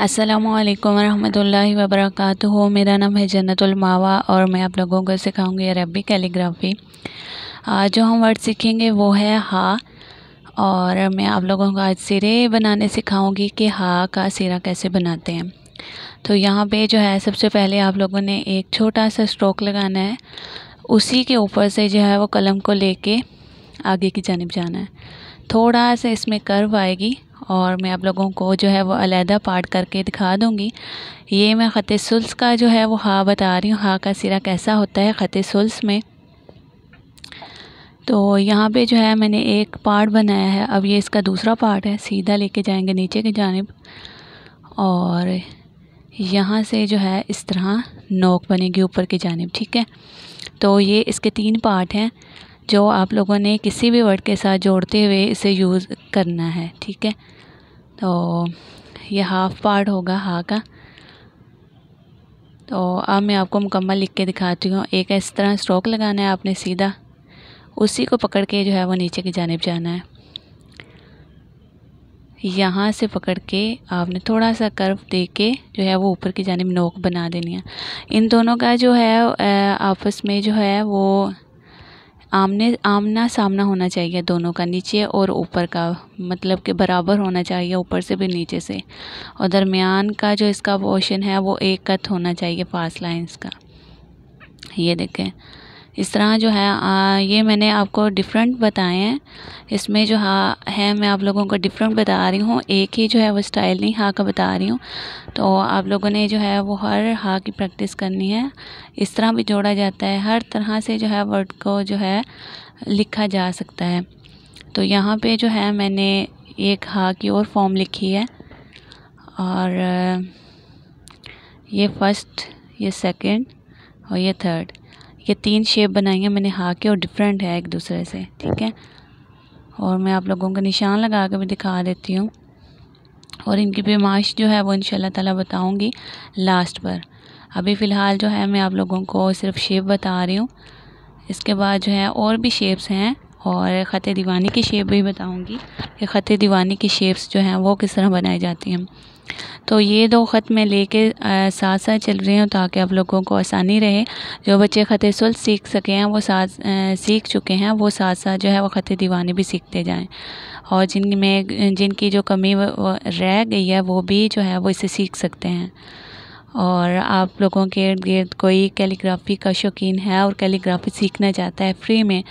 अस्सलाम वालेकुम रहमतुल्लाहि व मेरा नाम है जन्नतुल मावा और मैं आप लोगों को सिखाऊंगी अरबी कैलीग्राफी जो हम वर्ड सीखेंगे वो है हा और मैं आप लोगों को आज सिरे बनाने सिखाऊंगी कि हा का सिरा कैसे बनाते हैं तो यहाँ पे जो है सबसे पहले आप लोगों ने एक छोटा सा स्ट्रोक लगाना है उसी के ऊपर से जो है वो कलम को लेके आगे की जानब जाना है थोड़ा सा इसमें कर्व आएगी और मैं आप लोगों को जो है वो अलहदा पार्ट करके दिखा दूँगी ये मैं ख़त सुल्स का जो है वो हा बता रही हूँ हा का सिरा कैसा होता है ख़त सुल्स में तो यहाँ पे जो है मैंने एक पार्ट बनाया है अब ये इसका दूसरा पार्ट है सीधा लेके जाएंगे नीचे की जानब और यहाँ से जो है इस तरह नोक बनेगी ऊपर की जानब ठीक है तो ये इसके तीन पार्ट हैं जो आप लोगों ने किसी भी वर्ड के साथ जोड़ते हुए इसे यूज़ करना है ठीक है तो ये हाफ़ पार्ट होगा हा का तो अब मैं आपको मुकम्मल लिख के दिखाती हूँ एक इस तरह स्ट्रोक लगाना है आपने सीधा उसी को पकड़ के जो है वो नीचे की जानब जाना है यहाँ से पकड़ के आपने थोड़ा सा कर्व दे के जो है वो ऊपर की जानब नोक बना देनी है इन दोनों का जो है आपस में जो है वो आमने आमना सामना होना चाहिए दोनों का नीचे और ऊपर का मतलब कि बराबर होना चाहिए ऊपर से भी नीचे से और दरमियान का जो इसका पोर्शन है वो एक कथ होना चाहिए पास लाइन्स का ये देखें इस तरह जो है आ, ये मैंने आपको डिफरेंट बताए हैं इसमें जो हा है मैं आप लोगों को डिफरेंट बता रही हूँ एक ही जो है वो स्टाइल नहीं हाँ का बता रही हूँ तो आप लोगों ने जो है वो हर हा की प्रैक्टिस करनी है इस तरह भी जोड़ा जाता है हर तरह से जो है वर्ड को जो है लिखा जा सकता है तो यहाँ पर जो है मैंने एक हा की और फॉर्म लिखी है और ये फर्स्ट ये सेकेंड और ये थर्ड ये तीन शेप बनाई हैं मैंने हाँ के और डिफरेंट है एक दूसरे से ठीक है और मैं आप लोगों का निशान लगा के भी दिखा देती हूँ और इनकी पेमाइश जो है वो इन ताला बताऊँगी लास्ट पर अभी फ़िलहाल जो है मैं आप लोगों को सिर्फ शेप बता रही हूँ इसके बाद जो है और भी शेप्स हैं और ख़त दीवानी की शेप भी बताऊँगी कि ख़त दीवानी की शेप्स जो हैं वो किस तरह बनाई जाती हैं तो ये दो ख़त मैं लेके साथ साथ चल रही हूँ ताकि आप लोगों को आसानी रहे जो बच्चे ख़त सुल सीख सके हैं वो साथ सीख चुके हैं वो साथ साथ जो है वो ख़त दीवाने भी सीखते जाएं और जिन में जिनकी जो कमी रह गई है वो भी जो है वो इसे सीख सकते हैं और आप लोगों के इर्द गिर्द कोई कैलीग्राफी का शौकीन है और कैलीग्राफी सीखना चाहता है फ्री में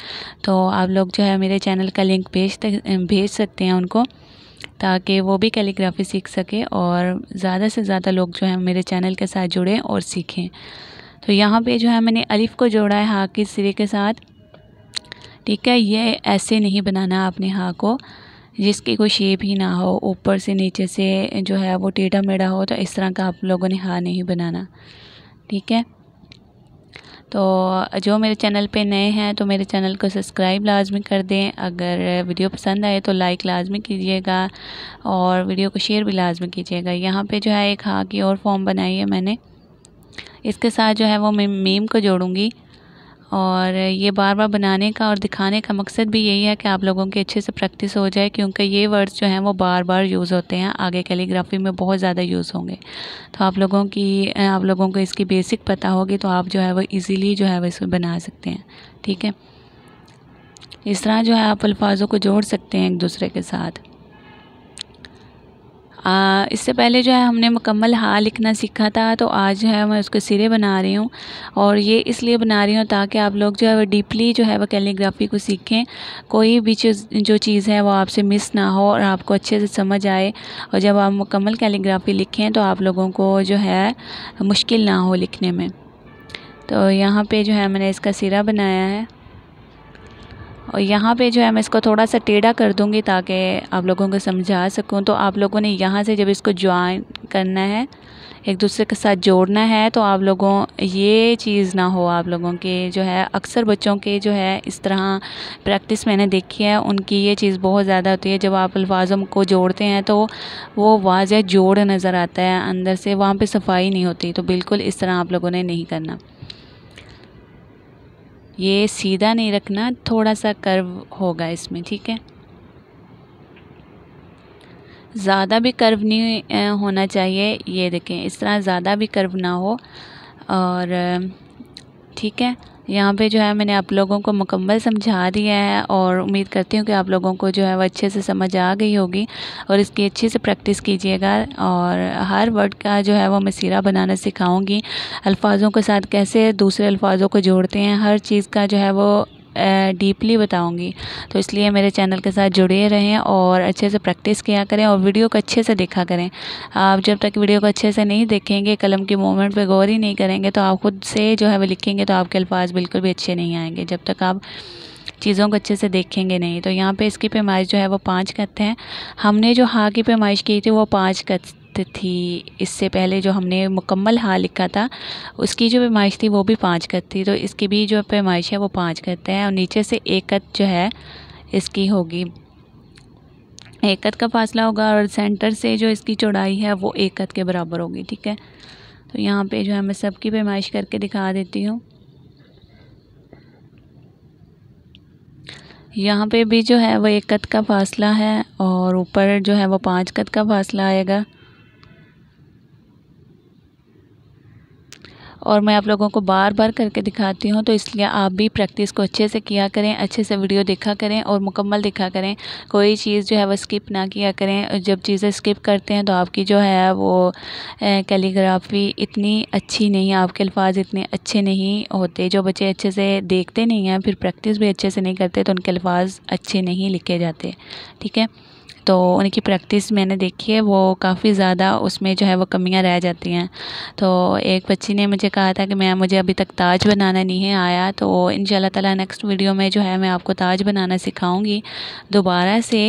तो आप लोग जो है मेरे चैनल का लिंक भेज भेज सकते हैं उनको ताकि वो भी कैलीग्राफी सीख सके और ज़्यादा से ज़्यादा लोग जो है मेरे चैनल के साथ जुड़ें और सीखें तो यहाँ पे जो है मैंने अलिफ़ को जोड़ा है हा के सिरे के साथ ठीक है ये ऐसे नहीं बनाना आपने हा को जिसकी कोई शेप ही ना हो ऊपर से नीचे से जो है वो टेढ़ा मेढ़ा हो तो इस तरह का आप लोगों ने हा नहीं बनाना ठीक है तो जो मेरे चैनल पे नए हैं तो मेरे चैनल को सब्सक्राइब लाजमी कर दें अगर वीडियो पसंद आए तो लाइक लाजमी कीजिएगा और वीडियो को शेयर भी लाजमी कीजिएगा यहाँ पे जो है एक हाँ की और फॉर्म बनाई है मैंने इसके साथ जो है वो मैं मीम को जोड़ूँगी और ये बार बार बनाने का और दिखाने का मकसद भी यही है कि आप लोगों की अच्छे से प्रैक्टिस हो जाए क्योंकि ये वर्ड्स जो हैं वो बार बार यूज़ होते हैं आगे कैलीग्राफी में बहुत ज़्यादा यूज़ होंगे तो आप लोगों की आप लोगों को इसकी बेसिक पता होगी तो आप जो है वो ईज़िली जो है वो इसको बना सकते हैं ठीक है इस तरह जो है आप अल्फाजों को जोड़ सकते हैं एक दूसरे के साथ इससे पहले जो है हमने मुकम्मल हाँ लिखना सीखा था तो आज जो है मैं उसके सिरे बना रही हूँ और ये इसलिए बना रही हूँ ताकि आप लोग जो है वो डीपली जो है वो कैलीग्राफी को सीखें कोई भी चीज़ जो चीज़ है वो आपसे मिस ना हो और आपको अच्छे से समझ आए और जब आप मुकम्मल कैलीग्राफी लिखें तो आप लोगों को जो है मुश्किल ना हो लिखने में तो यहाँ पर जो है मैंने इसका सिरा बनाया है और यहाँ पे जो है मैं इसको थोड़ा सा टेढ़ा कर दूँगी ताकि आप लोगों को समझा सकूँ तो आप लोगों ने यहाँ से जब इसको ज्वाइन करना है एक दूसरे के साथ जोड़ना है तो आप लोगों ये चीज़ ना हो आप लोगों के जो है अक्सर बच्चों के जो है इस तरह प्रैक्टिस मैंने देखी है उनकी ये चीज़ बहुत ज़्यादा होती है जब आप अल्फाजों को जोड़ते हैं तो वो वाजह जोड़ नज़र आता है अंदर से वहाँ पे सफाई नहीं होती तो बिल्कुल इस तरह आप लोगों ने नहीं करना ये सीधा नहीं रखना थोड़ा सा कर्व होगा इसमें ठीक है ज़्यादा भी कर्व नहीं होना चाहिए ये देखें इस तरह ज़्यादा भी कर्व ना हो और ठीक है यहाँ पे जो है मैंने आप लोगों को मुकम्मल समझा दिया है और उम्मीद करती हूँ कि आप लोगों को जो है वो अच्छे से समझ आ गई होगी और इसकी अच्छे से प्रैक्टिस कीजिएगा और हर वर्ड का जो है वो मैं सीरा बनाना सिखाऊँगी अल्फाजों के साथ कैसे दूसरे अल्फाजों को जोड़ते हैं हर चीज़ का जो है वो डीपली बताऊँगी तो इसलिए मेरे चैनल के साथ जुड़े रहें और अच्छे से प्रैक्टिस किया करें और वीडियो को अच्छे से देखा करें आप जब तक वीडियो को अच्छे से नहीं देखेंगे कलम की मूवमेंट पे गौर ही नहीं करेंगे तो आप ख़ुद से जो है वो लिखेंगे तो आपके अल्फाज बिल्कुल भी अच्छे नहीं आएंगे जब तक आप चीज़ों को अच्छे से देखेंगे नहीं तो यहाँ पे इसकी पैमाइश जो है वो पाँच कत हैं हमने जो हा की पैमाइश की थी वो पाँच कत सात थी इससे पहले जो हमने मुकम्मल हाल लिखा था उसकी जो पैमाइश थी वो भी पाँच कद थी तो इसकी भी जो पैमाइश है वो पाँच कद है और नीचे से एक कद जो है इसकी होगी एक कद का फासला होगा और सेंटर से जो इसकी चौड़ाई है वो एक कद के बराबर होगी ठीक है तो यहाँ पर जो है मैं सबकी पैमाइश करके दिखा देती हूँ यहाँ पे भी जो है वो एक कद का फासला है और ऊपर जो है वो पाँच कद का फासला आएगा और मैं आप लोगों को बार बार करके दिखाती हूँ तो इसलिए आप भी प्रैक्टिस को अच्छे से किया करें अच्छे से वीडियो देखा करें और मुकम्मल देखा करें कोई चीज़ जो है वह स्किप ना किया करें जब चीज़ें स्किप करते हैं तो आपकी जो है वो कैलीग्राफी इतनी अच्छी नहीं आपके अल्फाज इतने अच्छे नहीं होते जो बच्चे अच्छे से देखते नहीं हैं फिर प्रैक्टिस भी अच्छे से नहीं करते तो उनके अल्फाज अच्छे नहीं लिखे जाते ठीक है तो उनकी प्रैक्टिस मैंने देखी है वो काफ़ी ज़्यादा उसमें जो है वो कमियां रह जाती हैं तो एक बच्ची ने मुझे कहा था कि मैं मुझे अभी तक ताज बनाना नहीं आया तो इन ताला नेक्स्ट वीडियो में जो है मैं आपको ताज बनाना सिखाऊंगी दोबारा से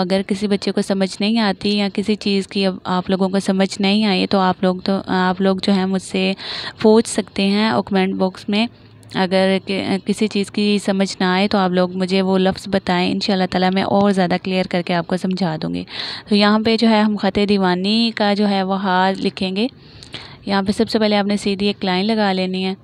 अगर किसी बच्चे को समझ नहीं आती या किसी चीज़ की अब आप लोगों को समझ नहीं आई तो आप लोग तो आप लोग जो है मुझसे पूछ सकते हैं और कमेंट बॉक्स में अगर किसी चीज़ की समझ ना आए तो आप लोग मुझे वो लफ्ज़ बताएं इन ताला मैं और ज़्यादा क्लियर करके आपको समझा दूँगी तो यहाँ पे जो है हम ख़त दीवानी का जो है वह हार लिखेंगे यहाँ पे सबसे पहले आपने सीधी एक लाइन लगा लेनी है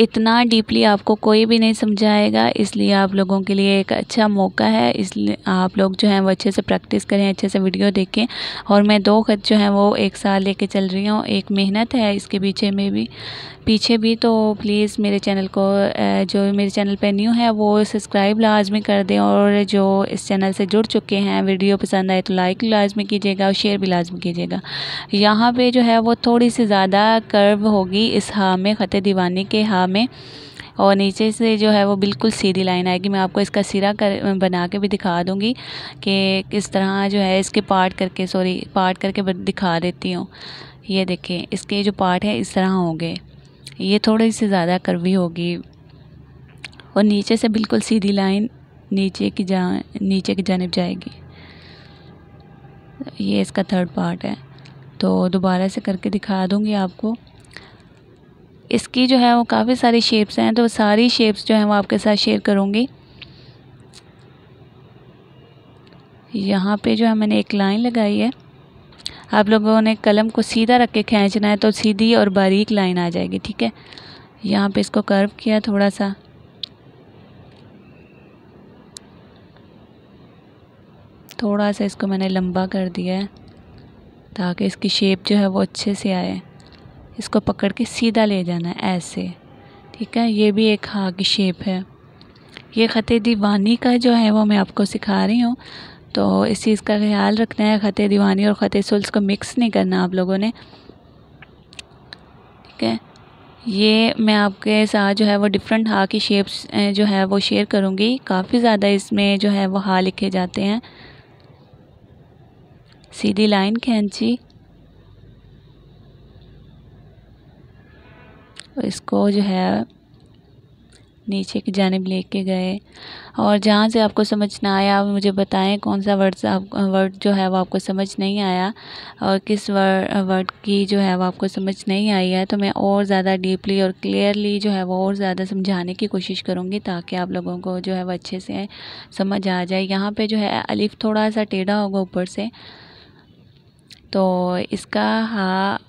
इतना डीपली आपको कोई भी नहीं समझाएगा इसलिए आप लोगों के लिए एक अच्छा मौका है इसलिए आप लोग जो हैं वो अच्छे से प्रैक्टिस करें अच्छे से वीडियो देखें और मैं दो खत जो हैं वो एक साल लेके चल रही हूँ एक मेहनत है इसके पीछे में भी पीछे भी तो प्लीज़ मेरे चैनल को जो मेरे चैनल पर न्यू है वो सब्सक्राइब लाजमी कर दें और जो इस चैनल से जुड़ चुके हैं वीडियो पसंद आए तो लाइक लाजमी कीजिएगा और शेयर भी लाजमी कीजिएगा यहाँ पर जो है वो थोड़ी सी ज़्यादा कर्व होगी इस हा में ख़त दीवानी के हा सिरा में और नीचे से जो है वो बिल्कुल सीधी लाइन आएगी मैं आपको इसका सिरा कर बना के भी दिखा दूँगी कि किस तरह जो है इसके पार्ट करके सॉरी पार्ट करके दिखा देती हूँ ये देखें इसके जो पार्ट है इस तरह होंगे ये थोड़े से ज़्यादा करवी होगी और नीचे से बिल्कुल सीधी लाइन नीचे की जा नीचे की जानब जाएगी ये इसका थर्ड पार्ट है तो दोबारा से करके दिखा दूँगी आपको इसकी जो है वो काफ़ी सारी शेप्स हैं तो सारी शेप्स जो हैं वो आपके साथ शेयर करूँगी यहाँ पे जो है मैंने एक लाइन लगाई है आप लोगों ने कलम को सीधा रख के खींचना है तो सीधी और बारीक लाइन आ जाएगी ठीक है यहाँ पे इसको कर्व किया थोड़ा सा थोड़ा सा इसको मैंने लंबा कर दिया है ताकि इसकी शेप जो है वो अच्छे से आए इसको पकड़ के सीधा ले जाना है ऐसे ठीक है ये भी एक हाँ की शेप है ये ख़त दीवानी का जो है वो मैं आपको सिखा रही हूँ तो इस चीज़ का ख्याल रखना है ख़त दीवानी और ख़त सुल्स को मिक्स नहीं करना आप लोगों ने ठीक है ये मैं आपके साथ जो है वो डिफरेंट हा की शेप्स जो है वो शेयर करूँगी काफ़ी ज़्यादा इसमें जो है वो हा लिखे जाते हैं सीधी लाइन खींची तो इसको जो है नीचे की जानब लेके गए और जहाँ से आपको समझ ना आया आप मुझे बताएं कौन सा वर्ड आप वर्ड जो है वो आपको समझ नहीं आया और किस वर्ड वर्ड की जो है वो आपको समझ नहीं आई है तो मैं और ज़्यादा डीपली और क्लियरली जो है वो और ज़्यादा समझाने की कोशिश करूँगी ताकि आप लोगों को जो है वो अच्छे से समझ आ जाए यहाँ पर जो है अलिफ थोड़ा सा टेढ़ा होगा ऊपर से तो इसका हा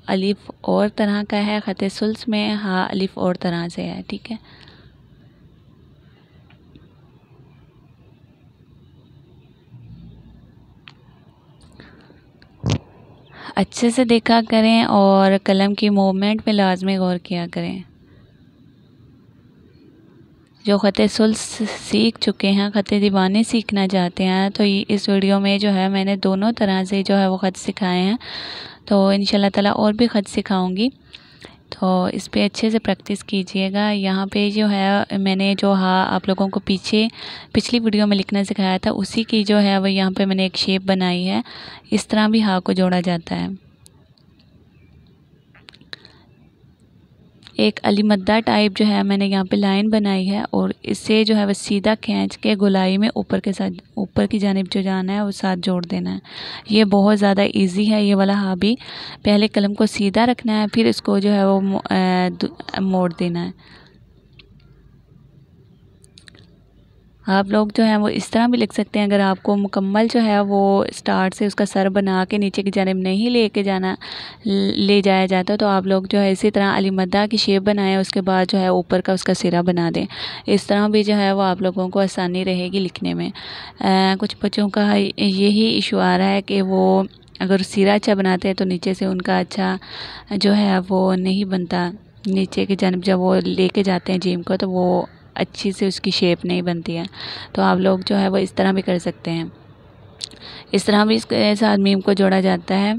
अलिफ़ और तरह का है ख़त सुल्स में हा अलिफ़ और तरह से है ठीक है अच्छे से देखा करें और कलम की मूवमेंट पे लाजमी गौर किया करें जो ख़त सुल सीख चुके हैं ख़त दीवाने सीखना चाहते हैं तो इस वीडियो में जो है मैंने दोनों तरह से जो है वो ख़त सिखाए हैं तो इन ताला और भी ख़त सिखाऊंगी तो इस पर अच्छे से प्रैक्टिस कीजिएगा यहाँ पे जो है मैंने जो हाँ आप लोगों को पीछे पिछली वीडियो में लिखना सिखाया था उसी की जो है वो यहाँ पे मैंने एक शेप बनाई है इस तरह भी हा को जोड़ा जाता है एक अलीमद्दा टाइप जो है मैंने यहाँ पे लाइन बनाई है और इसे जो है वह सीधा खींच के गुलाई में ऊपर के साथ ऊपर की जानब जो जाना है वो साथ जोड़ देना है ये बहुत ज़्यादा इजी है ये वाला हाबी पहले कलम को सीधा रखना है फिर इसको जो है वो मोड़ देना है आप लोग जो है वो इस तरह भी लिख सकते हैं अगर आपको मुकम्मल जो है वो स्टार्ट से उसका सर बना के नीचे की जानब नहीं ले के जाना ले जाया जाता तो आप लोग जो है इसी तरह अलीमदा की शेप बनाएं उसके बाद जो है ऊपर का उसका सिरा बना दें इस तरह भी जो है वो आप लोगों को आसानी रहेगी लिखने में आ, कुछ बच्चों का यही इशू आ रहा है कि वो अगर सिरा अच्छा बनाते हैं तो नीचे से उनका अच्छा जो है वो नहीं बनता नीचे की जानब जब वो लेके जाते हैं जिम को तो वो अच्छी से उसकी शेप नहीं बनती है तो आप लोग जो है वो इस तरह भी कर सकते हैं इस तरह भी इसके साथ मीम को जोड़ा जाता है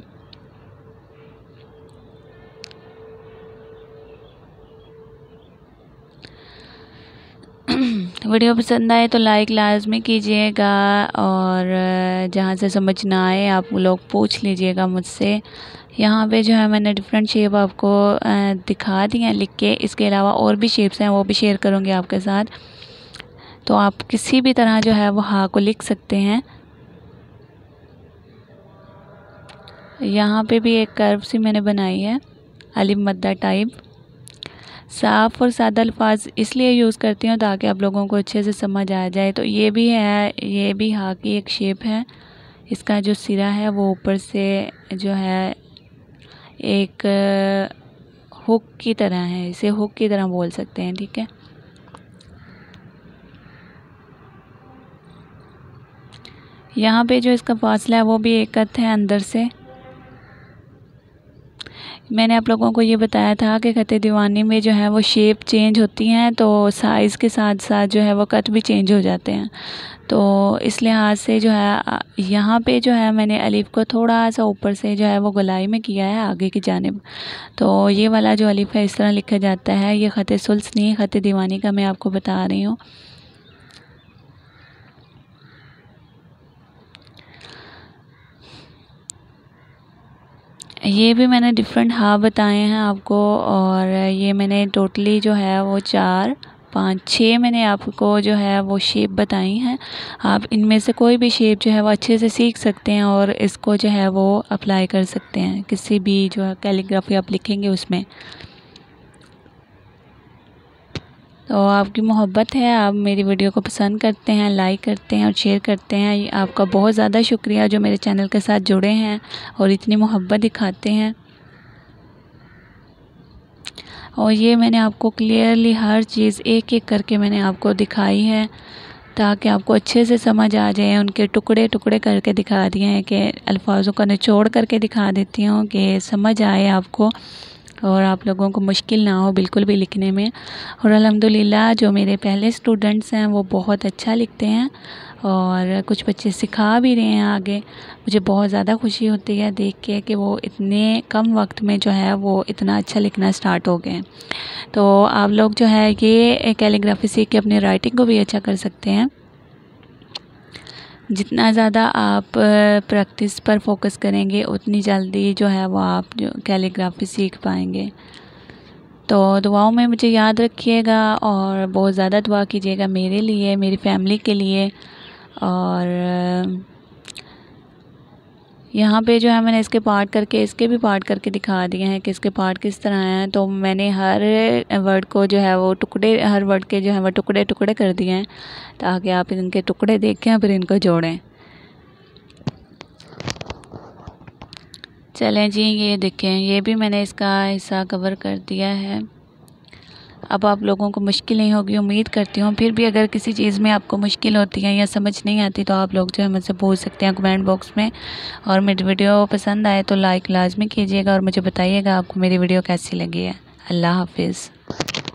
वीडियो पसंद आए तो लाइक लाजमी कीजिएगा और जहाँ से समझ ना आए आप लोग पूछ लीजिएगा मुझसे यहाँ पे जो है मैंने डिफरेंट शेप आपको दिखा दी हैं लिख के इसके अलावा और भी शेप्स हैं वो भी शेयर करूँगी आपके साथ तो आप किसी भी तरह जो है वो हा को लिख सकते हैं यहाँ पे भी एक कर्व सी मैंने बनाई है अलिम मद्दा टाइप साफ़ और सादा अल्फाज इसलिए यूज़ करती हूँ ताकि आप लोगों को अच्छे से समझ आ जाए तो ये भी है ये भी हा की एक शेप है इसका जो सिरा है वो ऊपर से जो है एक हुक की तरह है इसे हुक की तरह बोल सकते हैं ठीक है यहाँ पे जो इसका फासला है वो भी एक कथ है अंदर से मैंने आप लोगों को ये बताया था कि ख़त दीवानी में जो है वो शेप चेंज होती हैं तो साइज़ के साथ साथ जो है वो कट भी चेंज हो जाते हैं तो इस लिहाज से जो है यहाँ पे जो है मैंने अलीफ़ को थोड़ा सा ऊपर से जो है वो गलाई में किया है आगे की जानब तो ये वाला जो अलीफ है इस तरह लिखा जाता है ये ख़त सुल्स नहीं ख़त दीवानी का मैं आपको बता रही हूँ ये भी मैंने डिफरेंट हाफ बताए हैं आपको और ये मैंने टोटली जो है वो चार पाँच छः मैंने आपको जो है वो शेप बताई हैं आप इनमें से कोई भी शेप जो है वो अच्छे से सीख सकते हैं और इसको जो है वो अप्लाई कर सकते हैं किसी भी जो है कैलीग्राफी आप लिखेंगे उसमें तो आपकी मोहब्बत है आप मेरी वीडियो को पसंद करते हैं लाइक करते हैं और शेयर करते हैं आपका बहुत ज़्यादा शुक्रिया जो मेरे चैनल के साथ जुड़े हैं और इतनी मोहब्बत दिखाते हैं और ये मैंने आपको क्लियरली हर चीज़ एक एक करके मैंने आपको दिखाई है ताकि आपको अच्छे से समझ आ जाए उनके टुकड़े टुकड़े करके दिखा दिए हैं कि अल्फाजों का निचोड़ करके दिखा देती हूँ कि समझ आए आपको और आप लोगों को मुश्किल ना हो बिल्कुल भी लिखने में और अलहमदिल्ला जो मेरे पहले स्टूडेंट्स हैं वो बहुत अच्छा लिखते हैं और कुछ बच्चे सिखा भी रहे हैं आगे मुझे बहुत ज़्यादा खुशी होती है देख के कि वो इतने कम वक्त में जो है वो इतना अच्छा लिखना स्टार्ट हो गए तो आप लोग जो है ये कैलीग्राफी सीख के अपने राइटिंग को भी अच्छा कर सकते हैं जितना ज़्यादा आप प्रैक्टिस पर फोकस करेंगे उतनी जल्दी जो है वो आप जो कैलीग्राफी सीख पाएंगे तो दुआओं में मुझे याद रखिएगा और बहुत ज़्यादा दुआ कीजिएगा मेरे लिए मेरी फैमिली के लिए और यहाँ पे जो है मैंने इसके पार्ट करके इसके भी पार्ट करके दिखा दिए हैं कि इसके पार्ट किस तरह हैं तो मैंने हर वर्ड को जो है वो टुकड़े हर वर्ड के जो है वो टुकड़े टुकड़े कर दिए हैं ताकि आप इनके टुकड़े देखें और फिर इनको जोड़ें चलें जी ये देखें ये भी मैंने इसका हिस्सा कवर कर दिया है अब आप लोगों को मुश्किल नहीं होगी उम्मीद करती हूँ फिर भी अगर किसी चीज़ में आपको मुश्किल होती है या समझ नहीं आती तो आप लोग जो है मुझसे पूछ सकते हैं कमेंट बॉक्स में और मेरी वीडियो पसंद आए तो लाइक लाजमी कीजिएगा और मुझे बताइएगा आपको मेरी वीडियो कैसी लगी है अल्लाह हाफिज़